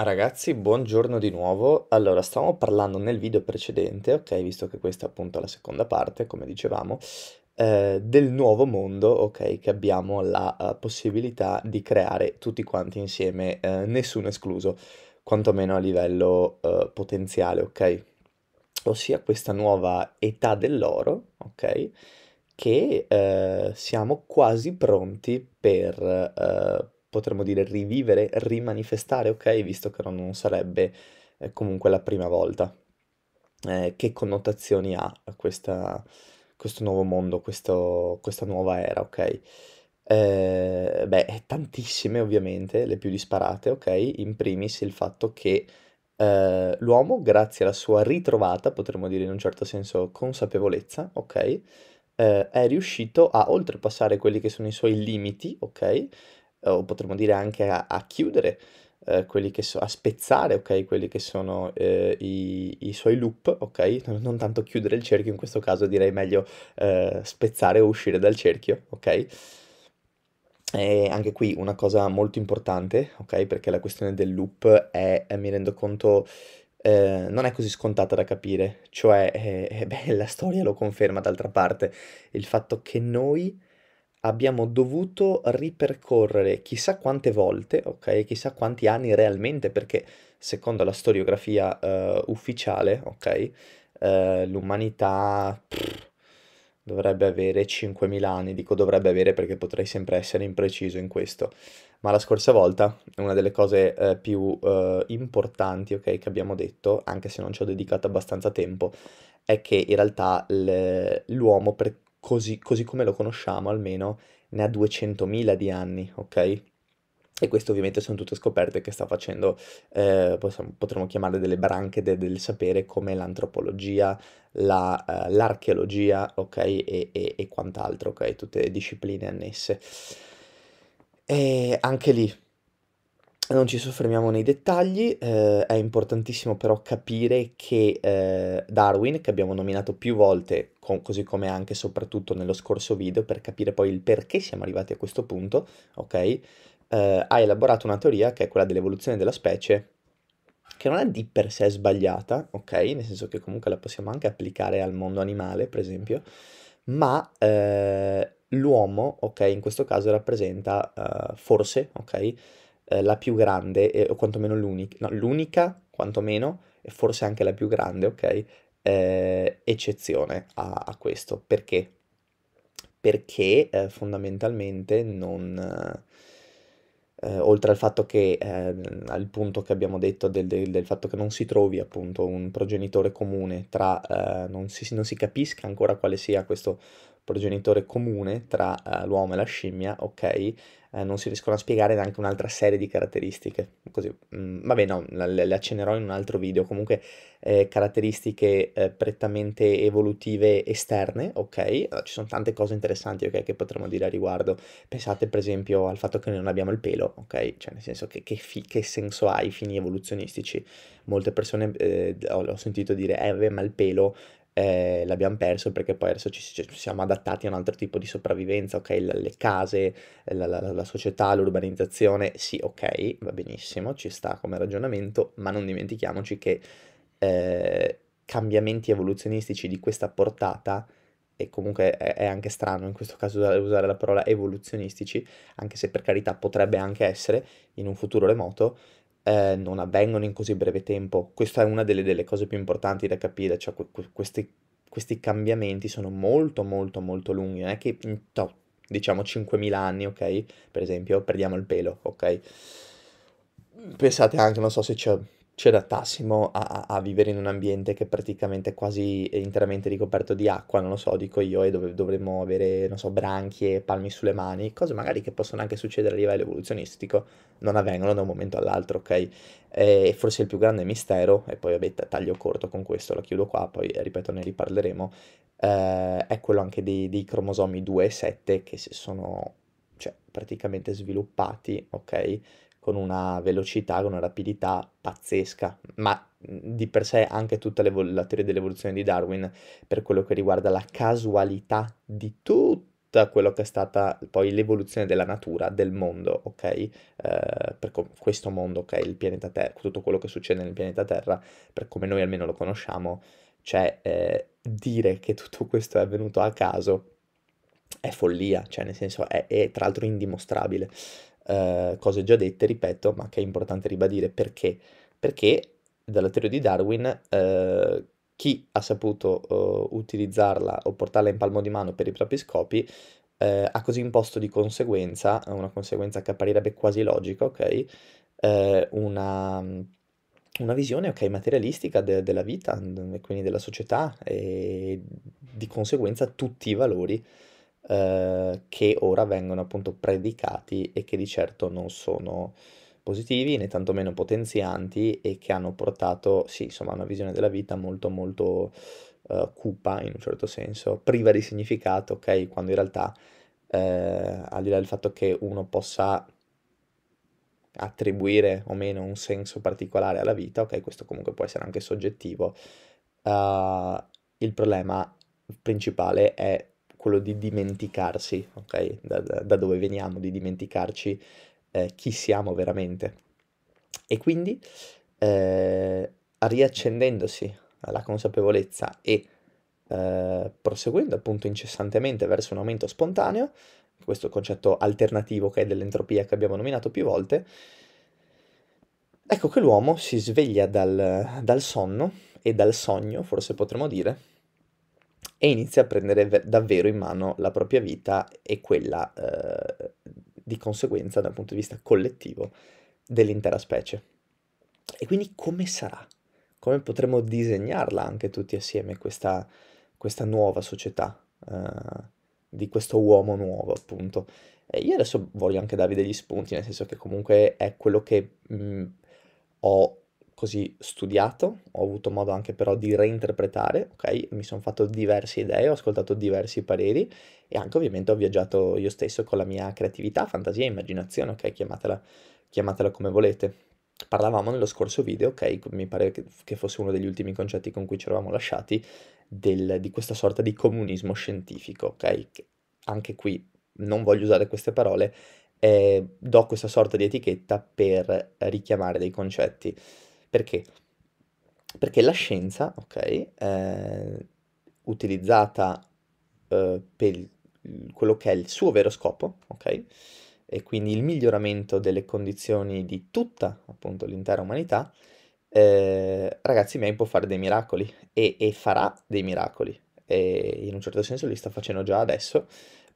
Ah, ragazzi, buongiorno di nuovo. Allora, stavamo parlando nel video precedente, ok, visto che questa è appunto la seconda parte, come dicevamo, eh, del nuovo mondo, ok, che abbiamo la uh, possibilità di creare tutti quanti insieme, eh, nessuno escluso, quantomeno a livello uh, potenziale, ok? Ossia questa nuova età dell'oro, ok? Che uh, siamo quasi pronti per potremmo dire rivivere, rimanifestare, ok, visto che non sarebbe eh, comunque la prima volta. Eh, che connotazioni ha questa, questo nuovo mondo, questo, questa nuova era, ok? Eh, beh, tantissime ovviamente, le più disparate, ok? In primis il fatto che eh, l'uomo, grazie alla sua ritrovata, potremmo dire in un certo senso consapevolezza, ok? Eh, è riuscito a oltrepassare quelli che sono i suoi limiti, ok? o potremmo dire anche a, a chiudere eh, quelli che sono, a spezzare, ok, quelli che sono eh, i, i, suoi loop, ok? Non tanto chiudere il cerchio, in questo caso direi meglio eh, spezzare o uscire dal cerchio, ok? E anche qui una cosa molto importante, ok? Perché la questione del loop è, è eh, mi rendo conto, eh, non è così scontata da capire, cioè, eh, beh, la storia lo conferma d'altra parte, il fatto che noi abbiamo dovuto ripercorrere chissà quante volte, ok, chissà quanti anni realmente, perché secondo la storiografia uh, ufficiale, ok, uh, l'umanità pff, dovrebbe avere 5.000 anni, dico dovrebbe avere perché potrei sempre essere impreciso in questo, ma la scorsa volta una delle cose uh, più importanti, ok, che abbiamo detto, anche se non ci ho dedicato abbastanza tempo, è che in realtà l'uomo per così, così come lo conosciamo almeno, ne ha 200.000 di anni, ok? E queste ovviamente sono tutte scoperte che sta facendo, eh, possiamo, potremmo chiamarle delle branche de, del sapere come l'antropologia, la, uh, l'archeologia, ok, e, e, e, quant'altro, ok, tutte le discipline annesse. E anche lì non ci soffermiamo nei dettagli, eh, è importantissimo però capire che eh, Darwin, che abbiamo nominato più volte, con, così come anche e soprattutto nello scorso video, per capire poi il perché siamo arrivati a questo punto, ok? Eh, ha elaborato una teoria che è quella dell'evoluzione della specie, che non è di per sé sbagliata, ok? Nel senso che comunque la possiamo anche applicare al mondo animale, per esempio, ma eh, l'uomo, ok, in questo caso rappresenta, eh, forse, ok? eh, la più grande, eh, o quantomeno l'unica, no, l'unica, quantomeno, e forse anche la più grande, ok? Eh, eccezione a, a, questo. Perché? Perché eh, fondamentalmente non... Eh, eh, oltre al fatto che, eh, al punto che abbiamo detto del, del, del, fatto che non si trovi appunto un progenitore comune tra, eh, non, si, non, si, capisca ancora quale sia questo progenitore comune tra uh, l'uomo e la scimmia, ok, eh, non si riescono a spiegare neanche un'altra serie di caratteristiche. Così, mh, mm, vabbè, no, le, le, accennerò in un altro video. Comunque, eh, caratteristiche eh, prettamente evolutive esterne, ok? Ci sono tante cose interessanti, ok, che potremmo dire a riguardo. Pensate, per esempio, al fatto che noi non abbiamo il pelo, ok? Cioè, nel senso che, che, fi- che senso ha i fini evoluzionistici? Molte persone eh, ho, ho, sentito dire, eh, vabbè, ma il pelo eh, l'abbiamo perso perché poi adesso ci, ci, siamo adattati a un altro tipo di sopravvivenza, ok? Le, le case, eh, la, la, la società, l'urbanizzazione, sì, ok, va benissimo, ci sta come ragionamento, ma non dimentichiamoci che eh, cambiamenti evoluzionistici di questa portata e comunque è anche strano in questo caso usare la parola evoluzionistici, anche se per carità potrebbe anche essere in un futuro remoto, eh, non avvengono in così breve tempo. Questa è una delle, delle cose più importanti da capire, cioè que- questi, questi, cambiamenti sono molto molto molto lunghi, non è che in top, diciamo 5.000 anni, ok? Per esempio, perdiamo il pelo, ok? Pensate anche, non so se c'è ci adattassimo a, a, vivere in un ambiente che praticamente è quasi eh, interamente ricoperto di acqua, non lo so, dico io, e dove dovremmo avere, non so, branchie, palmi sulle mani, cose magari che possono anche succedere a livello evoluzionistico, non avvengono da un momento all'altro, ok? E forse il più grande mistero, e poi vabbè, taglio corto con questo, la chiudo qua, poi eh, ripeto ne riparleremo, eh, è quello anche dei, dei cromosomi 2 e 7 che si sono, cioè, praticamente sviluppati, ok? con una velocità, con una rapidità pazzesca, ma di per sé anche tutta la teoria dell'evoluzione di Darwin per quello che riguarda la casualità di tutta quello che è stata poi l'evoluzione della natura, del mondo, ok? Eh, per com- questo mondo, ok? Il pianeta Terra, tutto quello che succede nel pianeta Terra, per come noi almeno lo conosciamo, cioè eh, dire che tutto questo è avvenuto a caso è follia, cioè nel senso è, è tra l'altro indimostrabile. Eh, cose già dette, ripeto, ma che è importante ribadire perché? Perché dalla teoria di Darwin eh, chi ha saputo eh, utilizzarla o portarla in palmo di mano per i propri scopi eh, ha così imposto di conseguenza, una conseguenza che apparirebbe quasi logica, ok? Eh, una, una visione okay, materialistica de- della vita e quindi della società e di conseguenza tutti i valori eh, che ora vengono appunto predicati e che di certo non sono positivi né tantomeno potenzianti e che hanno portato, sì, insomma, a una visione della vita molto molto eh, cupa in un certo senso, priva di significato, ok? Quando in realtà, eh, al di là del fatto che uno possa attribuire o meno un senso particolare alla vita, ok, questo comunque può essere anche soggettivo, uh, il problema principale è quello di dimenticarsi, ok? Da, da, da dove veniamo, di dimenticarci eh, chi siamo veramente. E quindi eh, riaccendendosi alla consapevolezza e eh, proseguendo appunto incessantemente verso un aumento spontaneo, questo concetto alternativo che è dell'entropia che abbiamo nominato più volte, ecco che l'uomo si sveglia dal, dal sonno e dal sogno, forse potremmo dire, e inizia a prendere davvero in mano la propria vita e quella eh, di conseguenza dal punto di vista collettivo dell'intera specie. E quindi come sarà? Come potremo disegnarla anche tutti assieme questa, questa nuova società eh, di questo uomo nuovo appunto? E io adesso voglio anche darvi degli spunti, nel senso che comunque è quello che mh, mm, ho così studiato, ho avuto modo anche però di reinterpretare, ok? Mi sono fatto diverse idee, ho ascoltato diversi pareri e anche ovviamente ho viaggiato io stesso con la mia creatività, fantasia e immaginazione, ok? Chiamatela, chiamatela come volete. Parlavamo nello scorso video, ok? Mi pare che fosse uno degli ultimi concetti con cui ci eravamo lasciati, del, di questa sorta di comunismo scientifico, ok? Anche qui non voglio usare queste parole, eh, do questa sorta di etichetta per richiamare dei concetti perché? Perché la scienza, ok, eh, utilizzata eh, per quello che è il suo vero scopo, ok, e quindi il miglioramento delle condizioni di tutta, appunto, l'intera umanità, eh, ragazzi miei può fare dei miracoli e, e farà dei miracoli, e in un certo senso li sta facendo già adesso,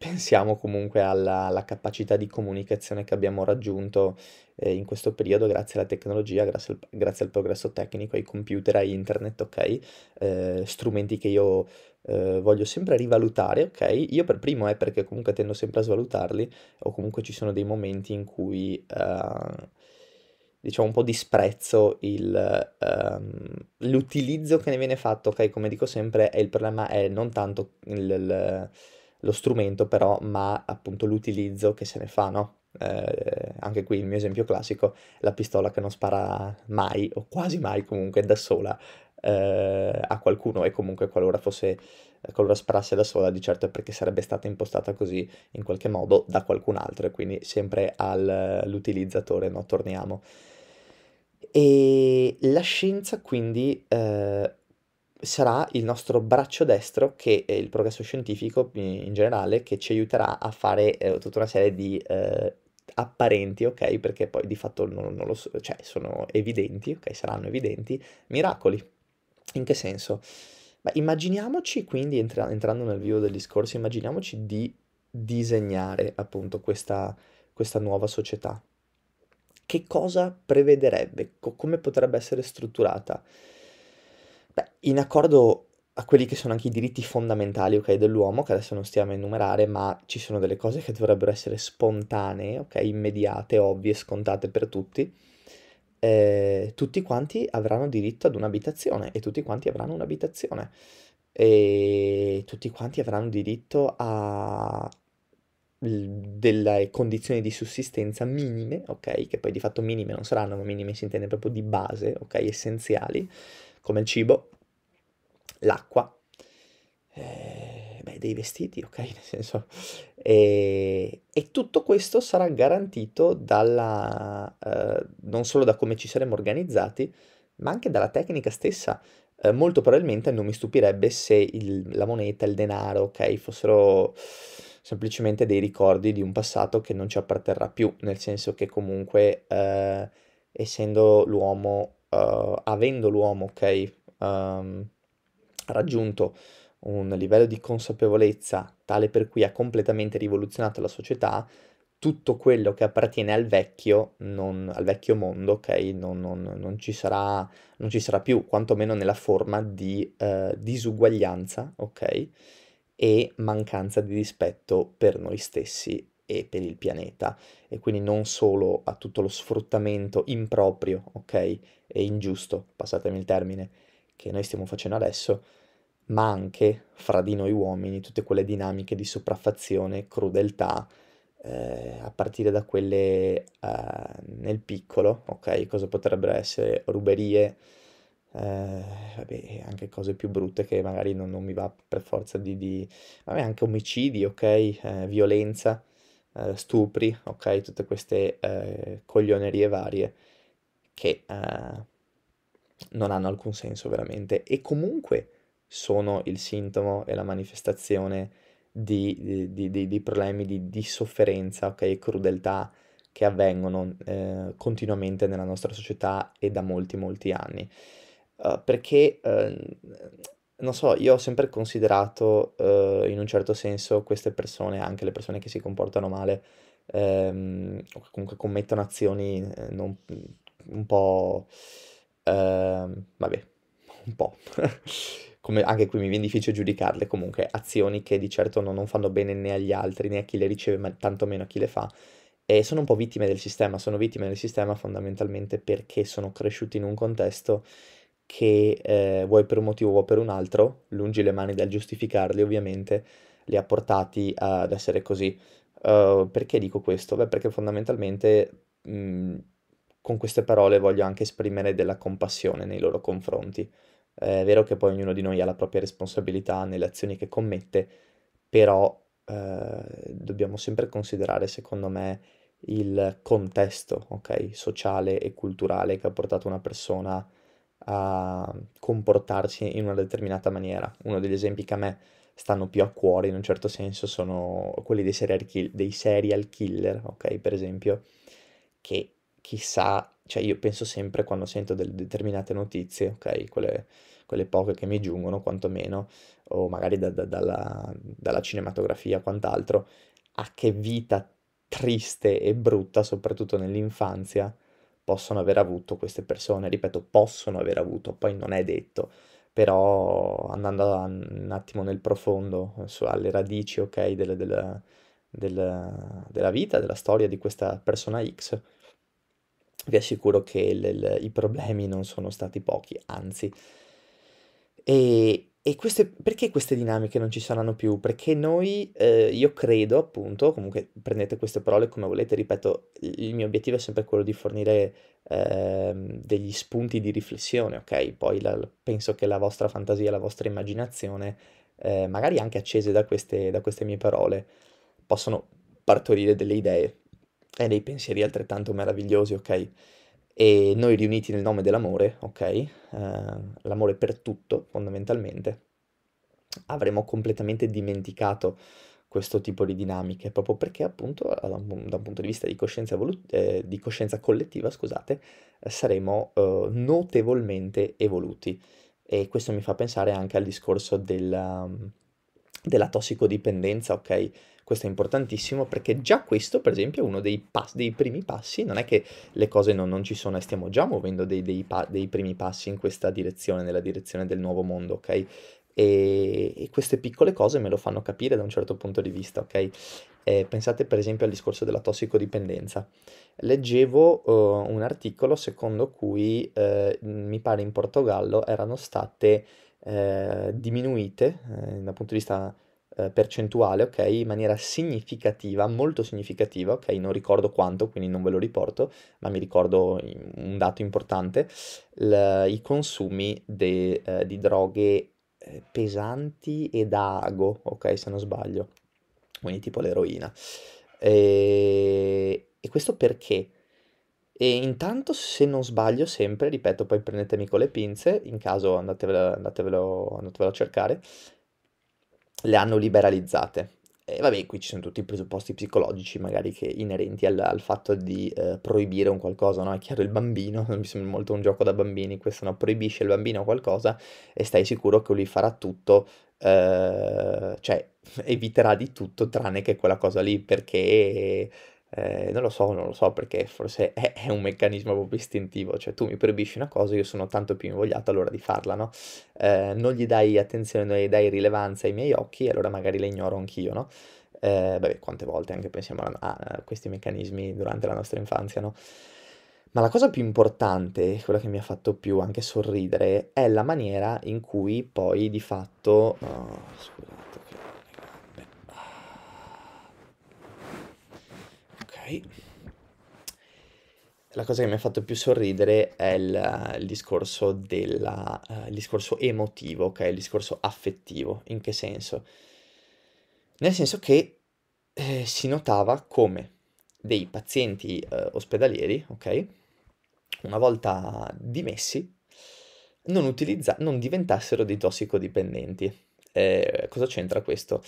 pensiamo comunque alla, alla, capacità di comunicazione che abbiamo raggiunto eh, in questo periodo grazie alla tecnologia, grazie al, grazie al, progresso tecnico, ai computer, a internet, ok? Eh, strumenti che io eh, voglio sempre rivalutare, ok? Io per primo è perché comunque tendo sempre a svalutarli o comunque ci sono dei momenti in cui... Eh, diciamo un po' disprezzo il, um, l'utilizzo che ne viene fatto, ok? Come dico sempre, il problema è non tanto il, il lo strumento però, ma appunto l'utilizzo che se ne fa, no? Eh, anche qui il mio esempio classico, la pistola che non spara mai o quasi mai comunque da sola eh, a qualcuno e comunque qualora fosse qualora sparasse da sola di certo è perché sarebbe stata impostata così in qualche modo da qualcun altro e quindi sempre all'utilizzatore no? torniamo e la scienza quindi eh, sarà il nostro braccio destro che è il progresso scientifico in generale che ci aiuterà a fare eh, tutta una serie di eh, apparenti, ok? Perché poi di fatto non, non lo so, cioè sono evidenti, ok? Saranno evidenti miracoli. In che senso? Beh, immaginiamoci quindi, entra- entrando nel vivo del discorso, immaginiamoci di disegnare appunto questa, questa nuova società. Che cosa prevederebbe? Co- come potrebbe essere strutturata? Beh, in accordo a quelli che sono anche i diritti fondamentali, okay, dell'uomo, che adesso non stiamo a enumerare, ma ci sono delle cose che dovrebbero essere spontanee, ok, immediate, ovvie, scontate per tutti. Eh, tutti quanti avranno diritto ad un'abitazione e tutti quanti avranno un'abitazione e tutti quanti avranno diritto a delle condizioni di sussistenza minime, ok? Che poi di fatto minime non saranno, ma minime si intende proprio di base, ok? Essenziali come il cibo, l'acqua, eh, beh, dei vestiti, ok? Nel senso, eh, e tutto questo sarà garantito dalla, eh, non solo da come ci saremo organizzati, ma anche dalla tecnica stessa. Eh, molto probabilmente non mi stupirebbe se il, la moneta, il denaro, ok, fossero semplicemente dei ricordi di un passato che non ci apparterrà più, nel senso che comunque eh, essendo l'uomo uh, avendo l'uomo, ok, um, raggiunto un livello di consapevolezza tale per cui ha completamente rivoluzionato la società, tutto quello che appartiene al vecchio, non, al vecchio mondo, ok, non, non, non, ci sarà, non ci sarà più, quantomeno nella forma di uh, disuguaglianza, ok, e mancanza di rispetto per noi stessi e per il pianeta e quindi non solo a tutto lo sfruttamento improprio, ok, e ingiusto, passatemi il termine, che noi stiamo facendo adesso, ma anche fra di noi uomini tutte quelle dinamiche di sopraffazione, crudeltà, eh, a partire da quelle eh, nel piccolo, ok, cosa potrebbero essere ruberie, eh, vabbè, anche cose più brutte che magari non, non mi va per forza di, di... vabbè, anche omicidi, ok, eh, violenza, eh, stupri, ok? Tutte queste eh, coglionerie varie che eh, non hanno alcun senso veramente e comunque sono il sintomo e la manifestazione di, di, di, di problemi di, sofferenza, ok? E crudeltà che avvengono eh, continuamente nella nostra società e da molti molti anni. Uh, perché uh, non so, io ho sempre considerato eh, in un certo senso queste persone, anche le persone che si comportano male ehm, o che comunque commettono azioni eh, non, mm, un po'... Ehm, vabbè, un po'. Come anche qui mi viene difficile giudicarle, comunque azioni che di certo non, non fanno bene né agli altri né a chi le riceve, ma tantomeno a chi le fa. E sono un po' vittime del sistema, sono vittime del sistema fondamentalmente perché sono cresciuti in un contesto che eh, vuoi per un motivo o per un altro, lungi le mani dal giustificarli ovviamente, li ha portati ad essere così. Uh, perché dico questo? Beh, perché fondamentalmente mh, con queste parole voglio anche esprimere della compassione nei loro confronti. Eh, è vero che poi ognuno di noi ha la propria responsabilità nelle azioni che commette, però eh, dobbiamo sempre considerare, secondo me, il contesto, okay, sociale e culturale che ha portato una persona a a comportarsi in una determinata maniera. Uno degli esempi che a me stanno più a cuore in un certo senso sono quelli dei serial, kill, dei serial killer, ok? Per esempio, che chissà, cioè io penso sempre quando sento delle determinate notizie, ok? Quelle, quelle poche che mi giungono quantomeno, o magari da, da, dalla, dalla cinematografia quant'altro, a che vita triste e brutta, soprattutto nell'infanzia, possono aver avuto queste persone, ripeto, possono aver avuto, poi non è detto, però andando un attimo nel profondo, su, alle radici, ok, della, della, della, della vita, della storia di questa persona X, vi assicuro che le, le, i problemi non sono stati pochi, anzi. E, e queste, perché queste dinamiche non ci saranno più? Perché noi, eh, io credo appunto, comunque prendete queste parole come volete, ripeto, il mio obiettivo è sempre quello di fornire eh, degli spunti di riflessione, ok? Poi la, penso che la vostra fantasia, la vostra immaginazione, eh, magari anche accese da queste, da queste mie parole, possono partorire delle idee e dei pensieri altrettanto meravigliosi, ok? e noi riuniti nel nome dell'amore, ok? Eh, l'amore per tutto fondamentalmente, avremo completamente dimenticato questo tipo di dinamiche, proprio perché appunto da un, da un punto di vista di coscienza, evolu- eh, di coscienza collettiva, scusate, eh, saremo notevolmente evoluti. E questo mi fa pensare anche al discorso della, della tossicodipendenza, ok? Questo è importantissimo perché già questo, per esempio, è uno dei, pass- dei primi passi, non è che le cose non, non ci sono e stiamo già muovendo dei, dei, pa- dei primi passi in questa direzione, nella direzione del nuovo mondo, ok? e, queste piccole cose me lo fanno capire da un certo punto di vista, ok? Eh, pensate per esempio al discorso della tossicodipendenza. Leggevo uh, un articolo secondo cui eh, mi pare in Portogallo erano state eh, diminuite eh, dal punto di vista eh, percentuale, ok, in maniera significativa, molto significativa, ok, non ricordo quanto, quindi non ve lo riporto, ma mi ricordo un dato importante, l- i consumi de- eh, di droghe eh, pesanti e da ago, ok, se non sbaglio, quindi tipo l'eroina. E, e questo perché? E intanto, se non sbaglio, sempre, ripeto, poi prendetemi con le pinze, in caso andatevelo, andatevelo, andatevelo a cercare, le hanno liberalizzate. E vabbè, qui ci sono tutti i presupposti psicologici, magari che inerenti al, al fatto di eh, proibire un qualcosa, no? È chiaro, il bambino, mi sembra molto un gioco da bambini, questo no, proibisce il bambino qualcosa e stai sicuro che lui farà tutto, eh, cioè eviterà di tutto tranne che quella cosa lì, perché eh, non lo so, non lo so perché forse è, è, un meccanismo proprio istintivo, cioè tu mi proibisci una cosa, io sono tanto più invogliato allora di farla, no? Eh, non gli dai attenzione, non gli dai rilevanza ai miei occhi, allora magari le ignoro anch'io, no? Eh, vabbè, quante volte anche pensiamo a, a, questi meccanismi durante la nostra infanzia, no? Ma la cosa più importante, quella che mi ha fatto più anche sorridere, è la maniera in cui poi di fatto... Oh, scusa, La cosa che mi ha fatto più sorridere è il, il discorso, della, uh, il discorso emotivo, ok? Il discorso affettivo. In che senso? Nel senso che eh, si notava come dei pazienti eh, ospedalieri, ok? Una volta dimessi, non, utilizza- non diventassero dei tossicodipendenti eh, cosa c'entra questo?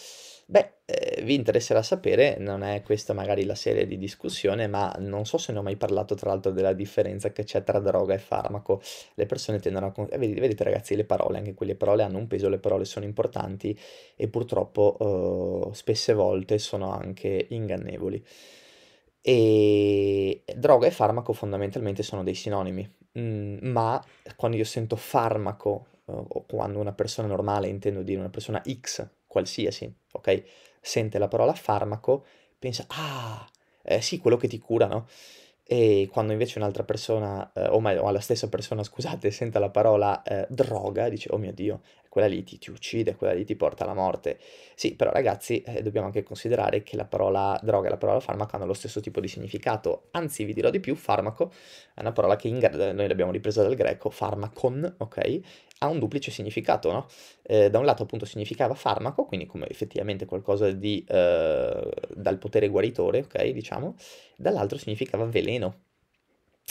Beh, eh, vi interesserà sapere, non è questa magari la serie di discussione, ma non so se ne ho mai parlato tra l'altro della differenza che c'è tra droga e farmaco. Le persone tendono a... Con... Eh, vedete, vedete, ragazzi, le parole, anche quelle parole hanno un peso, le parole sono importanti e purtroppo eh, spesse volte sono anche ingannevoli. E droga e farmaco fondamentalmente sono dei sinonimi, mm, ma quando io sento farmaco o quando una persona normale, intendo dire una persona X, qualsiasi, ok, sente la parola farmaco, pensa, ah, eh, sì, quello che ti cura, no? E quando invece un'altra persona, eh, o meglio, o la stessa persona, scusate, sente la parola eh, droga, dice, oh mio Dio, quella lì ti, ti uccide, quella lì ti porta alla morte. Sì, però ragazzi eh, dobbiamo anche considerare che la parola droga e la parola farmaco hanno lo stesso tipo di significato, anzi vi dirò di più, farmaco è una parola che in gre- eh, noi l'abbiamo ripresa dal greco, farmacon, ok? Ha un duplice significato, no? Eh, da un lato appunto significava farmaco, quindi come effettivamente qualcosa di, eh, dal potere guaritore, ok? Diciamo, dall'altro significava veleno.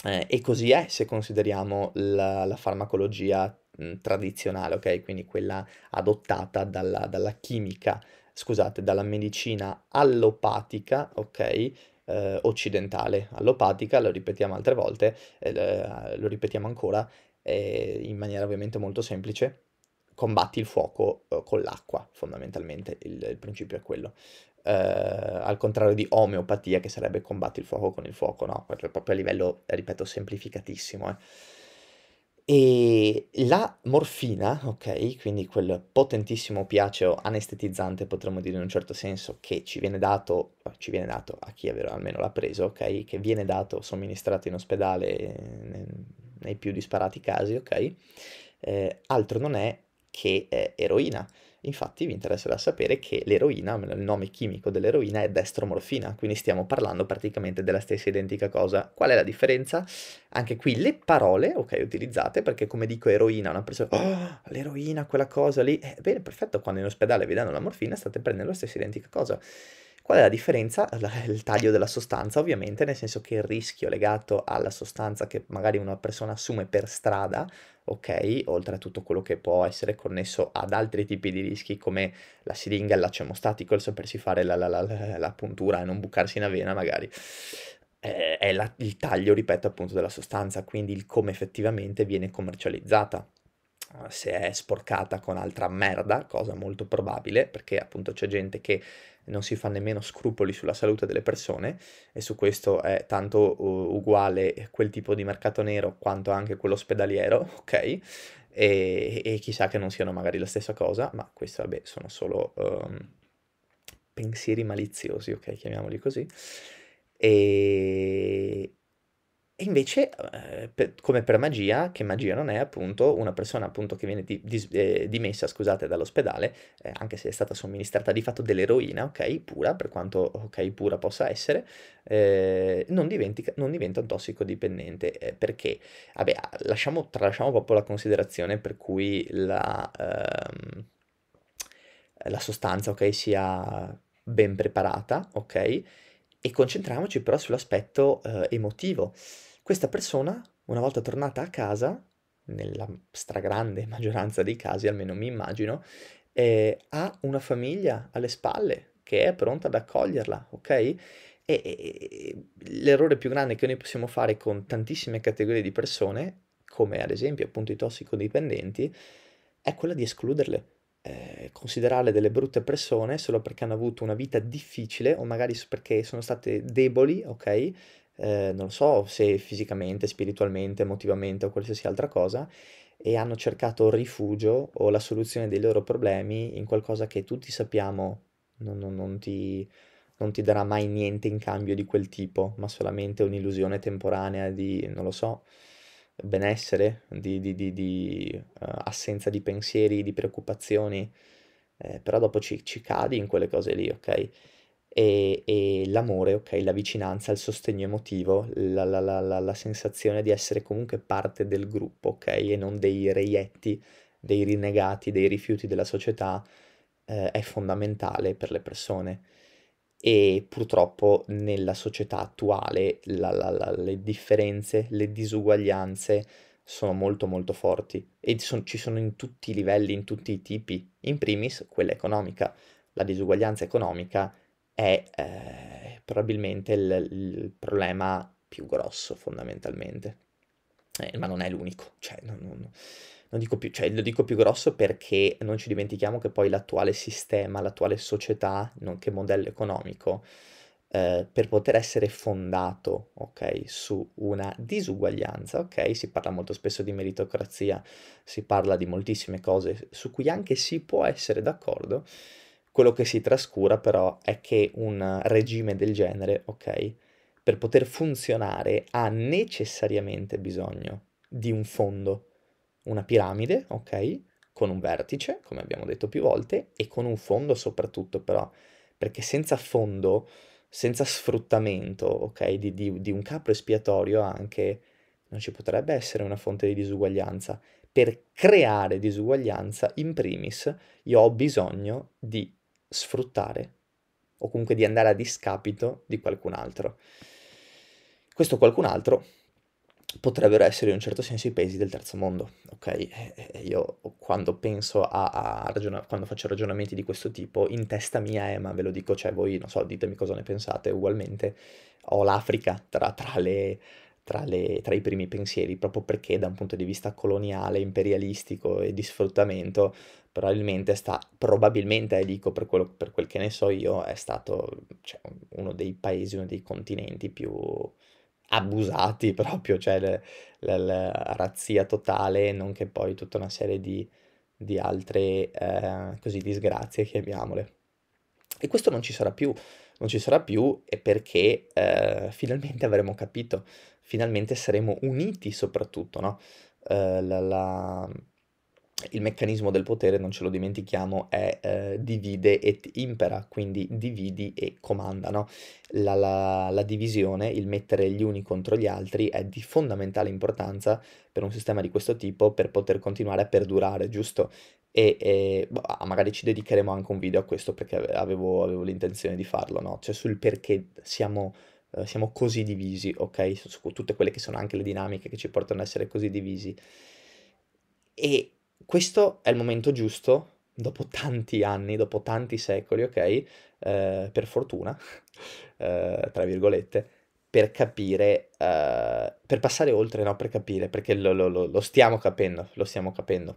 Eh, e così è se consideriamo la, la farmacologia mh, tradizionale, ok? Quindi quella adottata dalla, dalla chimica, scusate, dalla medicina allopatica, ok? Eh, occidentale. Allopatica, lo ripetiamo altre volte, eh, eh lo ripetiamo ancora eh, in maniera ovviamente molto semplice. Combatti il fuoco eh, con l'acqua, fondamentalmente, il, il principio è quello. Eh, al contrario di omeopatia, che sarebbe combatti il fuoco con il fuoco, no? Proprio a livello, ripeto, semplificatissimo. E la morfina, ok, quindi quel potentissimo piaceo anestetizzante, potremmo dire in un certo senso, che ci viene dato, eh, ci viene dato a chi almeno l'ha preso, ok, che viene dato, somministrato in ospedale eh, nei più disparati casi, ok, eh, altro non è che eh, eroina. Infatti vi interesserà sapere che l'eroina, il nome chimico dell'eroina è destromorfina, quindi stiamo parlando praticamente della stessa identica cosa. Qual è la differenza? Anche qui le parole, ok, utilizzate, perché come dico eroina, una persona, oh, l'eroina, quella cosa lì, eh, bene, perfetto, quando in ospedale vi danno la morfina state prendendo la stessa identica cosa. Qual è la differenza? Il taglio della sostanza, ovviamente, nel senso che il rischio legato alla sostanza che magari una persona assume per strada, ok, oltre a tutto quello che può essere connesso ad altri tipi di rischi come la siringa, il laccio il sapersi fare la, la, la, la puntura e non bucarsi in avena magari eh, è la, il taglio, ripeto, appunto della sostanza, quindi il come effettivamente viene commercializzata. Eh, se è sporcata con altra merda, cosa molto probabile, perché appunto c'è gente che non si fa nemmeno scrupoli sulla salute delle persone e su questo è tanto uh, uguale quel tipo di mercato nero quanto anche quello ospedaliero, ok? E, e, chissà che non siano magari la stessa cosa, ma questo vabbè sono solo um, pensieri maliziosi, ok? Chiamiamoli così. E, e invece, eh, per, come per magia, che magia non è appunto, una persona appunto che viene di, di, eh, dimessa, scusate, dall'ospedale, eh, anche se è stata somministrata di fatto dell'eroina, ok, pura, per quanto ok pura possa essere, eh, non, non, diventa un tossicodipendente. Eh, perché? Vabbè, ah, lasciamo, tralasciamo proprio la considerazione per cui la, ehm, la sostanza, ok, sia ben preparata, ok, e concentriamoci però sull'aspetto eh, emotivo. Questa persona, una volta tornata a casa, nella stragrande maggioranza dei casi, almeno mi immagino, eh, ha una famiglia alle spalle che è pronta ad accoglierla, ok? E, e l'errore più grande che noi possiamo fare con tantissime categorie di persone, come ad esempio appunto i tossicodipendenti, è quella di escluderle eh, considerarle delle brutte persone solo perché hanno avuto una vita difficile o magari perché sono state deboli, ok? Eh, non so se fisicamente, spiritualmente, emotivamente o qualsiasi altra cosa, e hanno cercato rifugio o la soluzione dei loro problemi in qualcosa che tutti sappiamo non, non, non, ti, non ti darà mai niente in cambio di quel tipo, ma solamente un'illusione temporanea di, non lo so, benessere, di, di, di, di uh, assenza di pensieri, di preoccupazioni, eh, però dopo ci, ci, cadi in quelle cose lì, ok? E, e l'amore, ok? La vicinanza, il sostegno emotivo, la, la, la, la, sensazione di essere comunque parte del gruppo, ok? E non dei reietti, dei rinnegati, dei rifiuti della società, eh, è fondamentale per le persone e purtroppo nella società attuale la, la, la, le differenze, le disuguaglianze sono molto molto forti e son, ci sono in tutti i livelli, in tutti i tipi, in primis quella economica. La disuguaglianza economica è eh, probabilmente il, il problema più grosso fondamentalmente. Eh, ma non è l'unico, cioè, non, non, non dico più, cioè lo dico più grosso perché non ci dimentichiamo che poi l'attuale sistema, l'attuale società, nonché modello economico, eh, per poter essere fondato, ok, su una disuguaglianza, ok, si parla molto spesso di meritocrazia, si parla di moltissime cose su cui anche si può essere d'accordo, quello che si trascura però è che un regime del genere, ok, per poter funzionare ha necessariamente bisogno di un fondo, una piramide, ok? Con un vertice, come abbiamo detto più volte, e con un fondo soprattutto però, perché senza fondo, senza sfruttamento, ok? Di, di, di un capo espiatorio anche non ci potrebbe essere una fonte di disuguaglianza. Per creare disuguaglianza, in primis, io ho bisogno di sfruttare o comunque di andare a discapito di qualcun altro. Questo qualcun altro potrebbero essere in un certo senso i paesi del terzo mondo, ok? Io quando penso a, a ragion- quando faccio ragionamenti di questo tipo, in testa mia è, ma ve lo dico, cioè voi, non so, ditemi cosa ne pensate, ugualmente ho l'Africa tra, tra, le, tra, le, tra i primi pensieri, proprio perché da un punto di vista coloniale, imperialistico e di sfruttamento, probabilmente sta, probabilmente, eh, dico per, quello, per quel che ne so io, è stato cioè, uno dei paesi, uno dei continenti più abusati proprio, cioè le, le, la razzia totale, nonché poi tutta una serie di, di altre eh, così, disgrazie, chiamiamole. E questo non ci sarà più, non ci sarà più e perché eh, finalmente avremo capito, finalmente saremo uniti soprattutto, no? Eh, la, la il meccanismo del potere, non ce lo dimentichiamo, è eh, divide et impera, quindi dividi e comanda. No? La, la, la, divisione, il mettere gli uni contro gli altri è di fondamentale importanza per un sistema di questo tipo per poter continuare a perdurare, giusto? E, e bah, boh, magari ci dedicheremo anche un video a questo perché avevo, avevo l'intenzione di farlo, no? Cioè sul perché siamo eh, siamo così divisi, ok? Su tutte quelle che sono anche le dinamiche che ci portano ad essere così divisi. E questo è il momento giusto, dopo tanti anni, dopo tanti secoli, ok? Eh, per fortuna, eh, tra virgolette, per capire, eh, per passare oltre, no? Per capire, perché lo, lo, lo, stiamo capendo, lo stiamo capendo,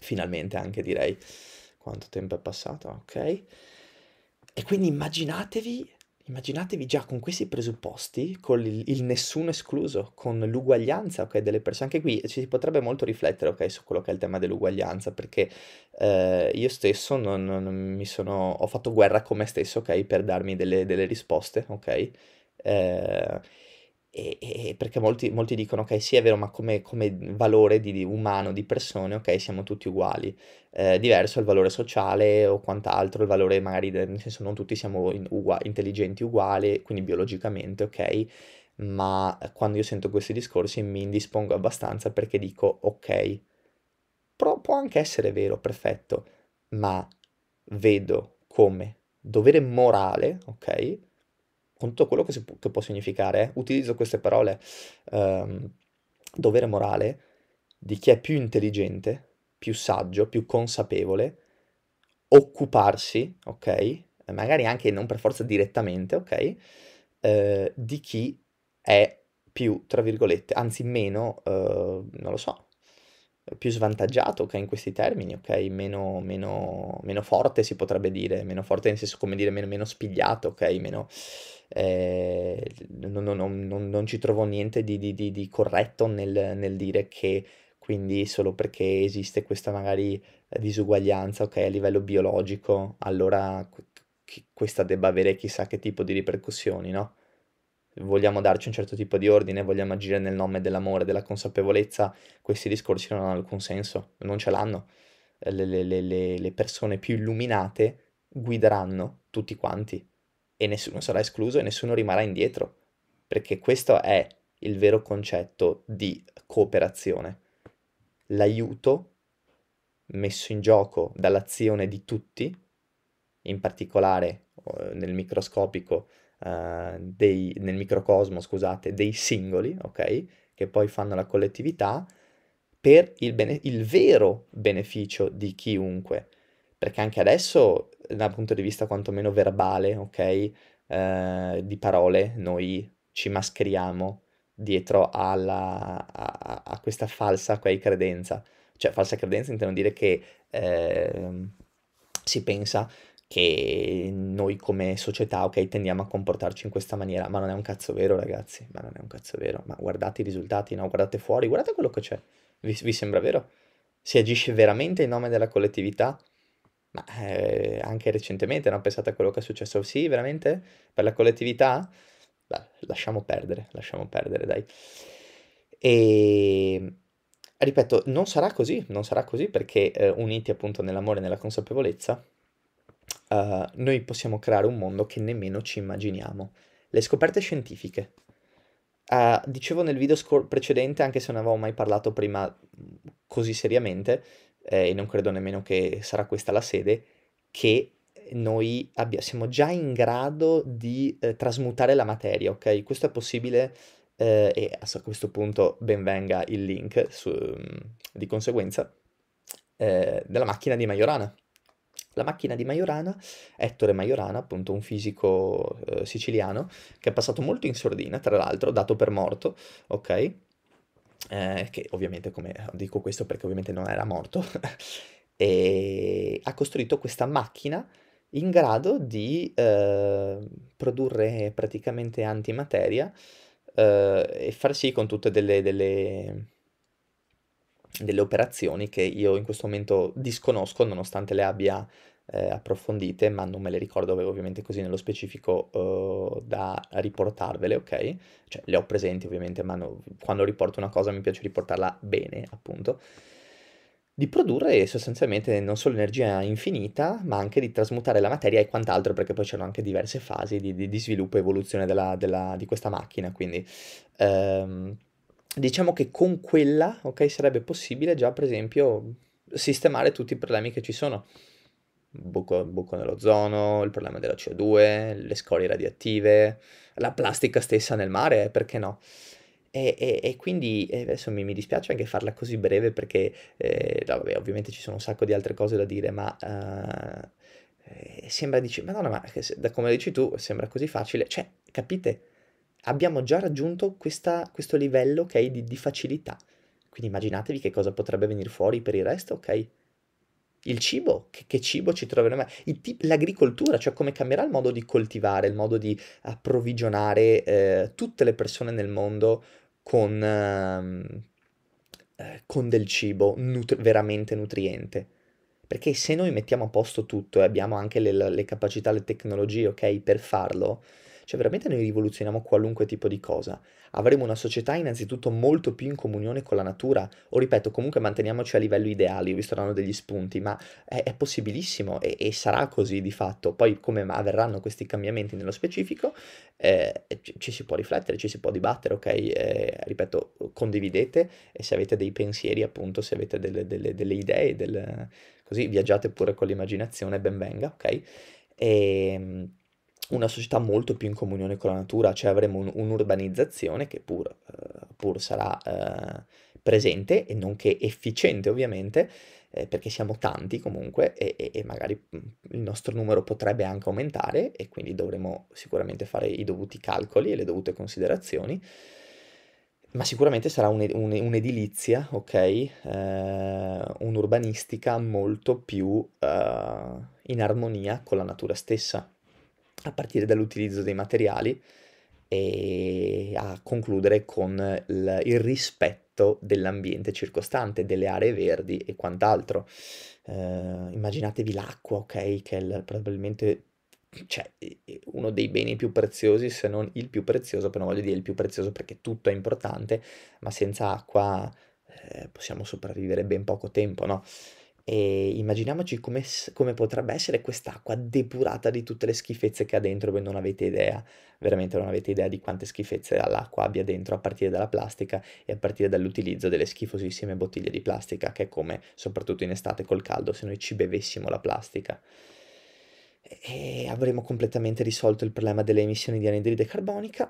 finalmente anche direi. Quanto tempo è passato, ok? E quindi immaginatevi Immaginatevi già con questi presupposti, con il, il nessuno escluso, con l'uguaglianza okay, delle persone. Anche qui ci si potrebbe molto riflettere okay, su quello che è il tema dell'uguaglianza, perché eh, io stesso non, non sono, ho fatto guerra con me stesso okay, per darmi delle, delle risposte. Eh, e, e perché molti, molti, dicono, ok, sì è vero, ma come, come valore di, di umano, di persone, ok, siamo tutti uguali. Eh, diverso è il valore sociale o quant'altro, il valore magari, nel senso non tutti siamo in, ugua, intelligenti uguali, quindi biologicamente, ok, ma quando io sento questi discorsi mi indispongo abbastanza perché dico, ok, però può anche essere vero, perfetto, ma vedo come dovere morale, ok, con tutto quello che, si, che può significare, utilizzo queste parole ehm, dovere morale di chi è più intelligente, più saggio, più consapevole, occuparsi, ok? Magari anche non per forza direttamente, ok? Eh, di chi è più, tra virgolette, anzi meno, eh, non lo so, più svantaggiato, ok, in questi termini, ok, meno, meno, meno forte si potrebbe dire, meno forte nel senso come dire meno, meno spigliato, ok, meno... Eh, non, non, non, non, ci trovo niente di, di, di, di corretto nel, nel, dire che quindi solo perché esiste questa magari disuguaglianza, ok, a livello biologico, allora questa debba avere chissà che tipo di ripercussioni, no? vogliamo darci un certo tipo di ordine, vogliamo agire nel nome dell'amore, della consapevolezza, questi discorsi non hanno alcun senso, non ce l'hanno. Le, le, le, le persone più illuminate guideranno tutti quanti e nessuno sarà escluso e nessuno rimarrà indietro, perché questo è il vero concetto di cooperazione. L'aiuto messo in gioco dall'azione di tutti, in particolare eh, nel microscopico uh, dei, nel microcosmo, scusate, dei singoli, ok? Che poi fanno la collettività per il, bene- il vero beneficio di chiunque. Perché anche adesso, dal punto di vista quantomeno verbale, ok? Uh, di parole, noi ci mascheriamo dietro alla, a, a questa falsa quei, credenza. Cioè, falsa credenza intendo dire che eh, si pensa che noi come società, ok, tendiamo a comportarci in questa maniera, ma non è un cazzo vero, ragazzi, ma non è un cazzo vero, ma guardate i risultati, no? Guardate fuori, guardate quello che c'è, vi, vi sembra vero? Si agisce veramente in nome della collettività? Ma eh, anche recentemente, no? Pensate a quello che è successo, sì, veramente? Per la collettività? Beh, lasciamo perdere, lasciamo perdere, dai. E ehm, ripeto, non sarà così, non sarà così perché eh, uniti appunto nell'amore e nella consapevolezza, uh, noi possiamo creare un mondo che nemmeno ci immaginiamo. Le scoperte scientifiche. Uh, dicevo nel video scor- precedente, anche se non avevo mai parlato prima mm, così seriamente, eh, e non credo nemmeno che sarà questa la sede, che noi abbia- siamo già in grado di eh, trasmutare la materia, ok? Questo è possibile eh, e a questo punto ben venga il link su, mm, di conseguenza eh, della macchina di Majorana. La macchina di Majorana, Ettore Majorana, appunto un fisico eh, siciliano, che è passato molto in sordina, tra l'altro, dato per morto, ok? Eh, che ovviamente, come dico questo perché ovviamente non era morto, e ha costruito questa macchina in grado di eh, produrre praticamente antimateria eh, e far sì con tutte delle, delle delle operazioni che io in questo momento disconosco nonostante le abbia eh, approfondite, ma non me le ricordo ovviamente così nello specifico uh, da riportarvele, ok? Cioè le ho presenti ovviamente, ma no, quando riporto una cosa mi piace riportarla bene, appunto. Di produrre sostanzialmente non solo energia infinita, ma anche di trasmutare la materia e quant'altro, perché poi c'erano anche diverse fasi di, di, di sviluppo e evoluzione della, della, di questa macchina, quindi... Um, diciamo che con quella, ok, sarebbe possibile già per esempio sistemare tutti i problemi che ci sono. Buco, buco nell'ozono, il problema della CO2, le scorie radioattive, la plastica stessa nel mare, perché no? E, e, e quindi eh, adesso mi, mi, dispiace anche farla così breve perché eh, no, vabbè, ovviamente ci sono un sacco di altre cose da dire, ma uh, sembra dici, madonna, ma da come dici tu sembra così facile, cioè capite? abbiamo già raggiunto questa, questo livello okay, di, di facilità. Quindi immaginatevi che cosa potrebbe venire fuori per il resto, ok? Il cibo, che, che cibo ci troveremo? Tip, l'agricoltura, cioè come cambierà il modo di coltivare, il modo di approvvigionare eh, tutte le persone nel mondo con, ehm, eh, con del cibo nutri- veramente nutriente. Perché se noi mettiamo a posto tutto e abbiamo anche le, le capacità, le tecnologie, ok, per farlo, cioè veramente noi rivoluzioniamo qualunque tipo di cosa. Avremo una società innanzitutto molto più in comunione con la natura, o ripeto comunque manteniamoci a livello ideale, vi sto dando degli spunti, ma è, è possibilissimo e, e, sarà così di fatto. Poi come avverranno questi cambiamenti nello specifico, eh, ci, ci, si può riflettere, ci si può dibattere, ok? Eh, ripeto, condividete e se avete dei pensieri appunto, se avete delle, delle, delle idee, delle, così viaggiate pure con l'immaginazione, ben venga, ok? E, ehm, una società molto più in comunione con la natura, cioè avremo un, un'urbanizzazione che pur, eh, pur sarà eh, presente e nonché efficiente ovviamente, eh, perché siamo tanti comunque e, e, e, magari mm, il nostro numero potrebbe anche aumentare e quindi dovremo sicuramente fare i dovuti calcoli e le dovute considerazioni, ma sicuramente sarà un, un, un'edilizia, ok? Eh, un'urbanistica molto più eh, in armonia con la natura stessa a partire dall'utilizzo dei materiali e a concludere con il, il rispetto dell'ambiente circostante, delle aree verdi e quant'altro. Eh, immaginatevi l'acqua, ok, che è il, probabilmente cioè, uno dei beni più preziosi, se non il più prezioso, però voglio dire il più prezioso perché tutto è importante, ma senza acqua eh, possiamo sopravvivere ben poco tempo, no? e immaginiamoci come, come potrebbe essere quest'acqua depurata di tutte le schifezze che ha dentro, voi non avete idea, veramente non avete idea di quante schifezze l'acqua abbia dentro a partire dalla plastica e a partire dall'utilizzo delle schifosissime bottiglie di plastica, che è come, soprattutto in estate col caldo, se noi ci bevessimo la plastica e avremo completamente risolto il problema delle emissioni di anidride carbonica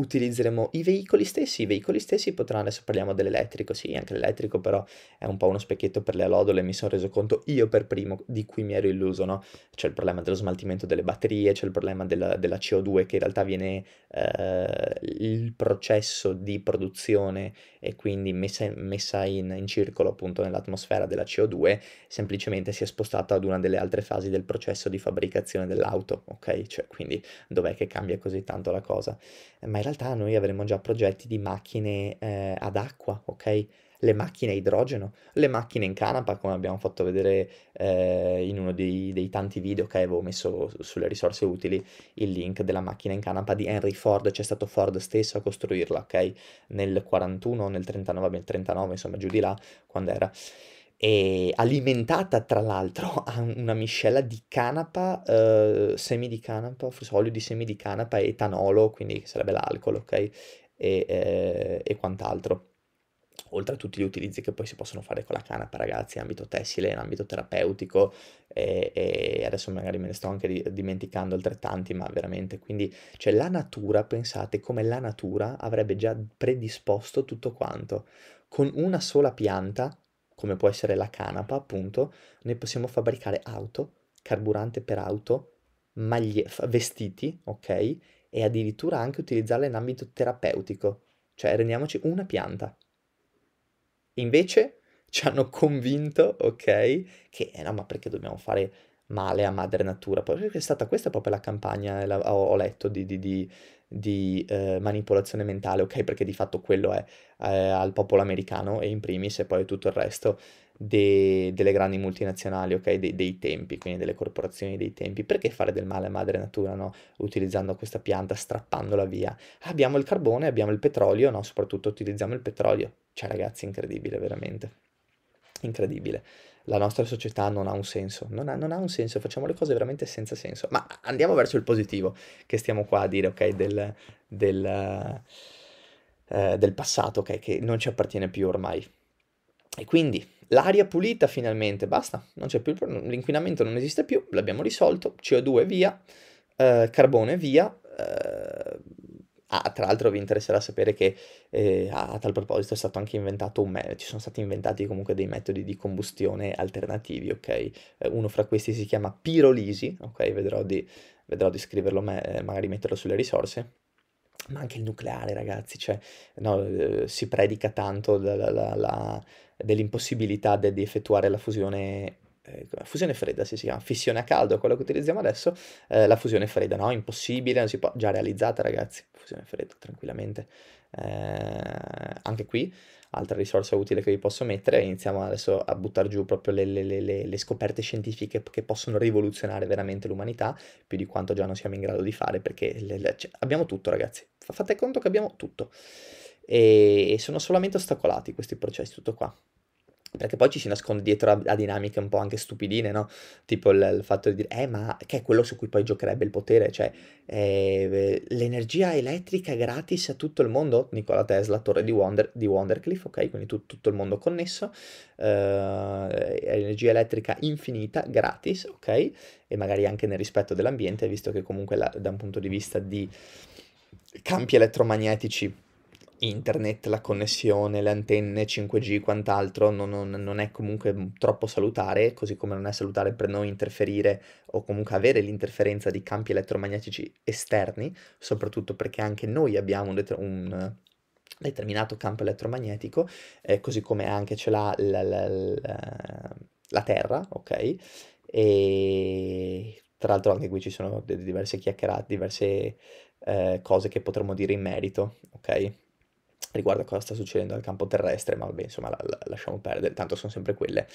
utilizzeremo i veicoli stessi, i veicoli stessi potranno, adesso parliamo dell'elettrico, sì, anche l'elettrico però è un po' uno specchietto per le allodole, mi sono reso conto io per primo di cui mi ero illuso, no? C'è il problema dello smaltimento delle batterie, c'è il problema della, della CO2 che in realtà viene eh, il processo di produzione e quindi messa, messa in, in circolo appunto nell'atmosfera della CO2, semplicemente si è spostata ad una delle altre fasi del processo di fabbricazione dell'auto, ok? Cioè quindi dov'è che cambia così tanto la cosa? Ma in realtà realtà noi avremo già progetti di macchine eh, ad acqua, ok? Le macchine a idrogeno, le macchine in canapa, come abbiamo fatto vedere eh, in uno dei, dei, tanti video che avevo messo sulle risorse utili, il link della macchina in canapa di Henry Ford, c'è stato Ford stesso a costruirla, ok? Nel 41, nel 39, nel 39, insomma giù di là, quando era e alimentata tra l'altro a una miscela di canapa, eh, semi di canapa, forse olio di semi di canapa e etanolo, quindi sarebbe l'alcol, ok? E, eh, e, quant'altro. Oltre a tutti gli utilizzi che poi si possono fare con la canapa, ragazzi, in ambito tessile, in ambito terapeutico, e, e adesso magari me ne sto anche dimenticando altrettanti, ma veramente, quindi, cioè la natura, pensate come la natura avrebbe già predisposto tutto quanto. Con una sola pianta come può essere la canapa, appunto, noi possiamo fabbricare auto, carburante per auto, maglie, vestiti, ok? E addirittura anche utilizzarle in ambito terapeutico, cioè rendiamoci una pianta. Invece ci hanno convinto, ok, che eh no, ma perché dobbiamo fare male a madre natura? Perché è stata questa proprio la campagna, la, ho, ho letto, di, di, di di eh, manipolazione mentale, ok? Perché di fatto quello è eh, al popolo americano e in primis e poi tutto il resto de- delle grandi multinazionali, ok? De- dei tempi, quindi delle corporazioni dei tempi. Perché fare del male a madre natura, no? Utilizzando questa pianta, strappandola via. Abbiamo il carbone, abbiamo il petrolio, no? Soprattutto utilizziamo il petrolio. Cioè ragazzi, incredibile, veramente. Incredibile la nostra società non ha un senso, non ha, non ha, un senso, facciamo le cose veramente senza senso. Ma andiamo verso il positivo, che stiamo qua a dire, ok, del, del, eh, del passato, ok, che non ci appartiene più ormai. E quindi l'aria pulita finalmente, basta, non c'è più il problema, l'inquinamento non esiste più, l'abbiamo risolto, CO2 via, eh, carbone via, eh, Ah, tra l'altro vi interesserà sapere che eh, a tal proposito è stato anche inventato un metodo, ci sono stati inventati comunque dei metodi di combustione alternativi, ok? Eh, uno fra questi si chiama pirolisi, ok? Vedrò di, vedrò di scriverlo, me- eh, magari metterlo sulle risorse ma anche il nucleare, ragazzi, cioè, no, eh, si predica tanto la, la, la, dell'impossibilità de, di effettuare la fusione eh, fusione fredda si chiama, fissione a caldo, quello che utilizziamo adesso, eh, la fusione fredda, no? Impossibile, non si può, già realizzata ragazzi, fusione fredda tranquillamente. Eh, anche qui, altra risorsa utile che vi posso mettere, iniziamo adesso a buttare giù proprio le, le, le, le scoperte scientifiche che possono rivoluzionare veramente l'umanità, più di quanto già non siamo in grado di fare, perché cioè, abbiamo tutto ragazzi, fate conto che abbiamo tutto. e sono solamente ostacolati questi processi, tutto qua. Perché poi ci si nasconde dietro a, a dinamiche un po' anche stupidine, no? Tipo il, il, fatto di dire, eh, ma che è quello su cui poi giocherebbe il potere? Cioè, eh, l'energia elettrica gratis a tutto il mondo? Nicola Tesla, torre di, Wonder, di Wondercliff, ok? Quindi tu, tutto il mondo connesso. Eh, energia elettrica infinita, gratis, ok? E magari anche nel rispetto dell'ambiente, visto che comunque la, da un punto di vista di campi elettromagnetici internet, la connessione, le antenne 5G e quant'altro non, non, non, è comunque troppo salutare, così come non è salutare per noi interferire o comunque avere l'interferenza di campi elettromagnetici esterni, soprattutto perché anche noi abbiamo un, det- un determinato campo elettromagnetico, eh, così come anche ce l'ha la, la, la, la Terra, ok? E tra l'altro anche qui ci sono diverse chiacchierate, diverse eh, cose che potremmo dire in merito, ok? riguardo a cosa sta succedendo al campo terrestre, ma vabbè, insomma, la, la, lasciamo perdere, tanto sono sempre quelle.